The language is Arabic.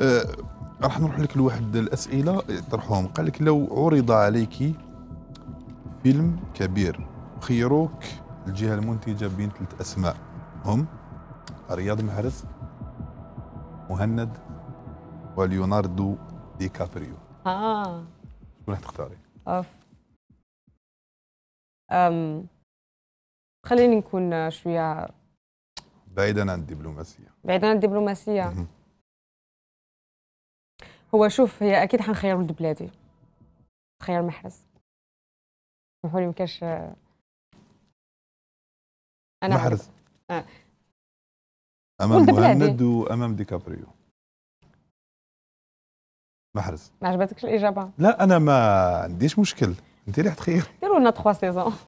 آه، راح نروح لك لواحد الاسئله يطرحوهم قال لك لو عرض عليك فيلم كبير خيروك الجهه المنتجه بين ثلاث اسماء هم رياض محرز مهند وليوناردو دي كابريو اه شكون راح تختاري؟ اوف أم. خليني نكون شويه بعيدا عن الدبلوماسيه بعيدا عن الدبلوماسيه هو شوف هي اكيد حنخير ولد بلادي خير محرز سمحوا لي ما كاش انا محرز آه. امام مهند وامام ديكابريو محرز ما عجبتكش الاجابه لا انا ما عنديش مشكل انت اللي حتخير ديروا لنا 3 سيزون